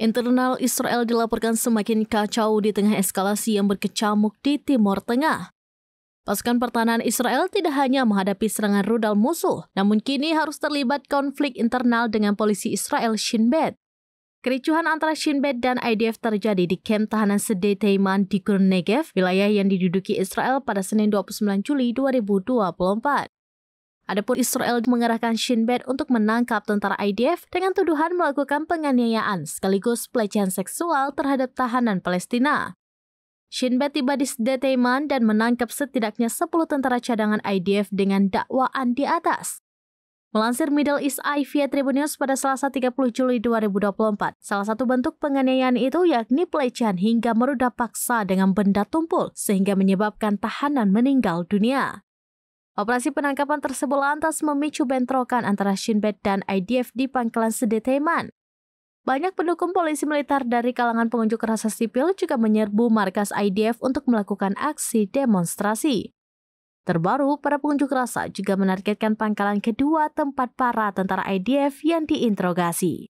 Internal Israel dilaporkan semakin kacau di tengah eskalasi yang berkecamuk di Timur Tengah. Pasukan pertahanan Israel tidak hanya menghadapi serangan rudal musuh, namun kini harus terlibat konflik internal dengan polisi Israel Shin Bet. Kericuhan antara Shin Bet dan IDF terjadi di kamp tahanan Sede Teiman di Negev, wilayah yang diduduki Israel pada Senin 29 Juli 2024. Adapun Israel mengerahkan Shin Bet untuk menangkap tentara IDF dengan tuduhan melakukan penganiayaan sekaligus pelecehan seksual terhadap tahanan Palestina. Shin Bet tiba di Taiman dan menangkap setidaknya 10 tentara cadangan IDF dengan dakwaan di atas. Melansir Middle East Eye via Tribun News pada Selasa 30 Juli 2024, salah satu bentuk penganiayaan itu yakni pelecehan hingga meruda paksa dengan benda tumpul sehingga menyebabkan tahanan meninggal dunia. Operasi penangkapan tersebut lantas memicu bentrokan antara Shin Bet dan IDF di pangkalan Sedeteman. Banyak pendukung polisi militer dari kalangan pengunjuk rasa sipil juga menyerbu markas IDF untuk melakukan aksi demonstrasi. Terbaru, para pengunjuk rasa juga menargetkan pangkalan kedua tempat para tentara IDF yang diinterogasi.